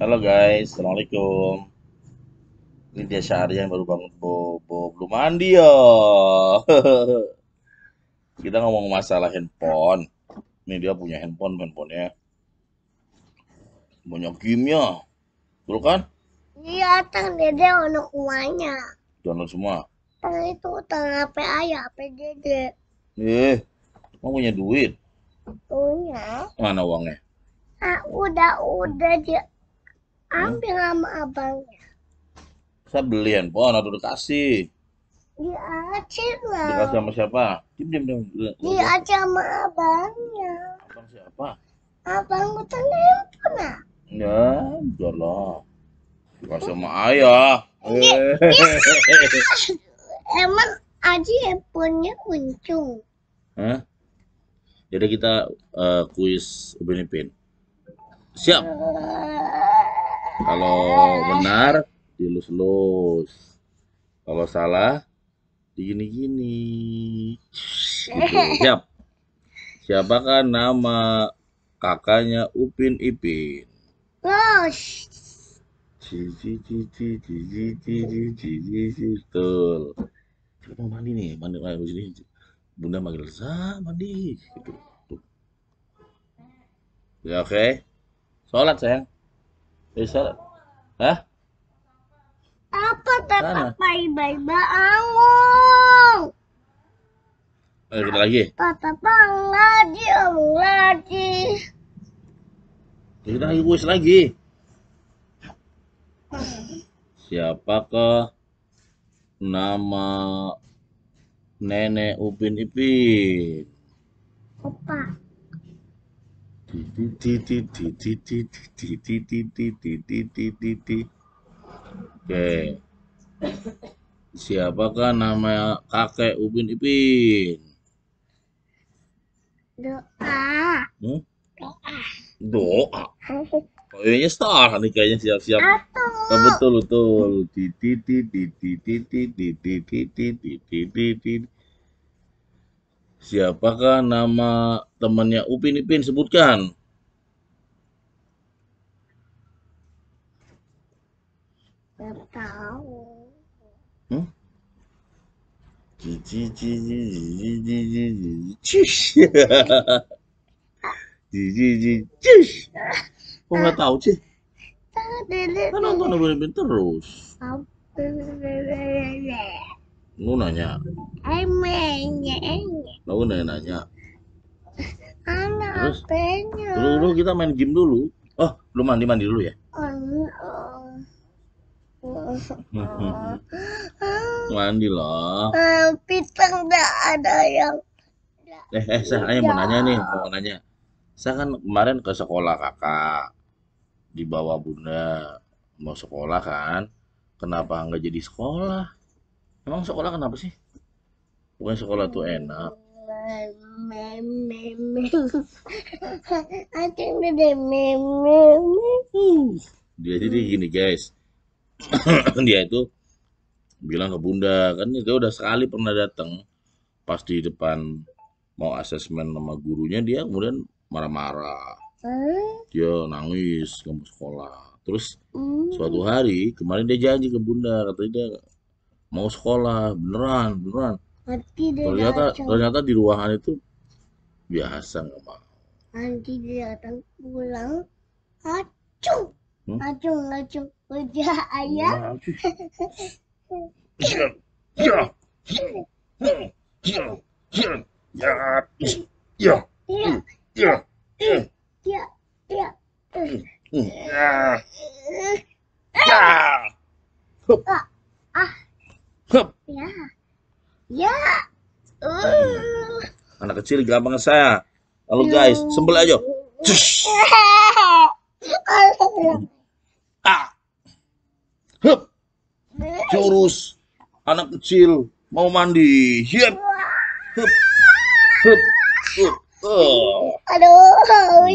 Halo guys, assalamualaikum. Ini dia sehari yang baru bangun bobo belum mandi ya. Kita ngomong masalah handphone. Ini dia punya handphone handphonenya. Banyak gamenya, betul kan? Iya, tang dede ono kuanya. Download semua. Tang itu tang HP ayah, HP dede. Eh, mau punya duit? Punya. Mana uangnya? Ah, udah udah dia Ambil hmm? sama abangnya. Saya beli handphone atau dikasih? Iya, Aceh lah. Dikasih sama siapa? di iya, Aceh sama abangnya. Abang siapa? Abang bukan handphone lah. Ya, lah Dikasih sama ayah. Iya, emang Aji handphonenya kuncung. Hah? Jadi kita uh, kuis Ubin Ipin. Siap. Uh... Kalau benar dilus-lus. Kalau salah digini-gini. Gitu. Siap. Siapakah nama kakaknya Upin Ipin? Cici cici cici cici cici cici, cici, mandi nih, mandi mandi sini. Bunda cici, cici, cici, cici, cici, Ya oke. cici, Sholat sayang. Besar, Hah? Apa tetap bayi-bayi bangun? Ayo kita lagi. Tetap bangun lagi, lagi. Kita lagi kuis lagi. Siapakah nama nenek Upin Ipin? Opa. Oke. Siapakah nama kakek ubin Ipin? Doa. Hmm? Doa. Doa. Oh, ini star nih kayaknya siap-siap. betul betul betul. titi titi titi titi titi titi di Siapakah nama temannya Upin Ipin? Sebutkan. Gak tahu. Hmm? Kok nggak tahu sih? Kan nonton Upin Ipin terus. Nu nanya. Emangnya, Lu nanya. nanya. Ana apanya? Dulu, dulu kita main game dulu. Oh, lu mandi mandi dulu ya. Oh, mandi loh. Pisang nggak ada yang. Eh, eh, saya ayo mau nanya nih, mau nanya. Saya kan kemarin ke sekolah kakak, dibawa bunda mau sekolah kan. Kenapa nggak jadi sekolah? Emang sekolah kenapa sih? Bukan sekolah tuh enak. Dia jadi gini guys. Dia itu bilang ke bunda kan itu udah sekali pernah datang pas di depan mau asesmen sama gurunya dia kemudian marah-marah dia nangis ke sekolah terus hmm. suatu hari kemarin dia janji ke bunda katanya dia mau sekolah beneran beneran ternyata datang. ternyata di ruangan itu biasa nggak mau nanti dia datang pulang acung hmm? acung acung wajah ayah ya ya ya ya ya ya ya Hup. Ya. Ya. Uh. Anak kecil gampang saya. Halo guys, sembel aja. Ah. Hup. Curus. Anak kecil mau mandi. Hup. Hup. Hup. Hup. Oh. Aduh, hmm.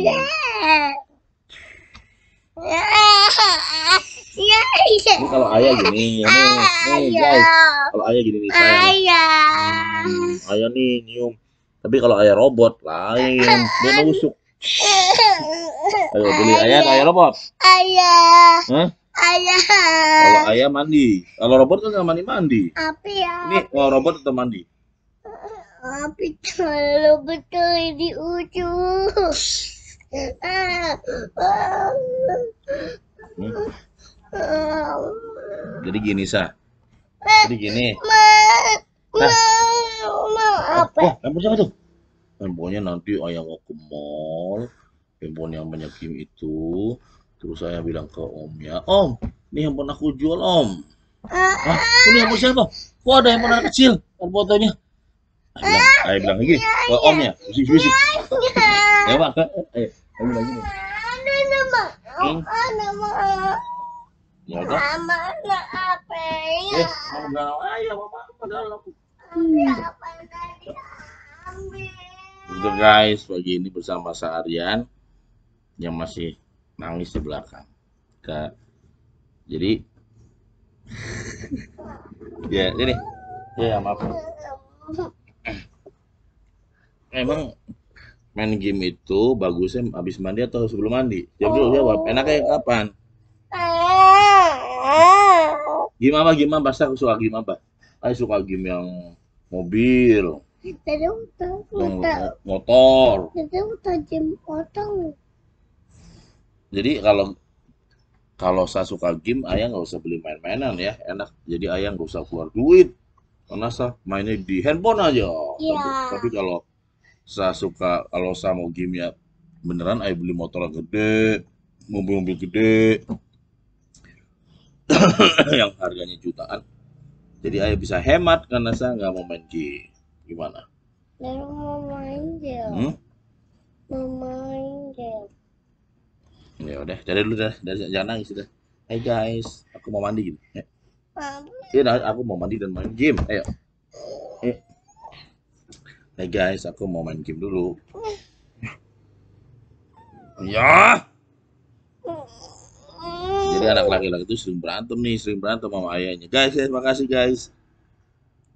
Yeah. Iya, iya. Ini kalau ayah gini, ini, ya, nih ah, iya. guys. Kalau ayah gini nih, Ayah. Ah, hmm, ayah nih nyium. Tapi kalau ayah robot lain, dia ah, nusuk. Ayo beli ayah, ayah robot. Ayah. Hah? Ayah. Kalau ayah mandi, kalau robot kan mandi mandi. Apa ya? Ini kalau robot atau mandi. Tapi kalau betul di ujung. Hmm? Jadi gini, Sa. Jadi gini. Nah. apa? Wah, siapa tuh? Handphonenya nanti ayah mau ke mall. Handphone yang banyak kim itu. Terus saya bilang ke omnya, Om, ini handphone aku jual, Om. Hah, ini handphone siapa? Kok ada handphone anak kecil? kan fotonya. Ayah bilang, lagi ya, ke ya, omnya. Bisik-bisik. Ya, ya, Pak. Eh, ayah, ayah bilang lagi. Ada nama. Ada nama. Ya, kan? Mama nggak apa ya? Eh, mama galau ayah, mama apa galau? Apa tadi ambil? Udah guys, pagi ini bersama seharian yang masih nangis di belakang. Kak, jadi ya ini ya, ya maaf emang main game itu bagusnya habis mandi atau sebelum mandi jawab dulu jawab oh. enaknya kapan Game apa game apa? Pasti suka game apa? Aku suka game yang mobil. motor. Jadi kalau kalau saya suka game, ayah nggak usah beli main-mainan ya, enak. Jadi ayah nggak usah keluar duit, karena saya mainnya di handphone aja. ya. Tapi, tapi kalau saya suka, kalau saya mau game ya beneran, ayah beli motor gede, mobil-mobil gede, yang harganya jutaan. Jadi ayah bisa hemat karena saya nggak mau main game. Gimana? Saya mau main game. Hmm? Mau main game. Ya udah, dari dulu dah, dari, jangan nangis dah. Hey guys, aku mau mandi gitu. Ya. Iya, aku mau mandi dan main game. Ayo. Eh. Hai Hey guys, aku mau main game dulu. Eh. Ya anak laki-laki itu sering berantem nih, sering berantem sama ayahnya. Guys, ya, terima kasih guys.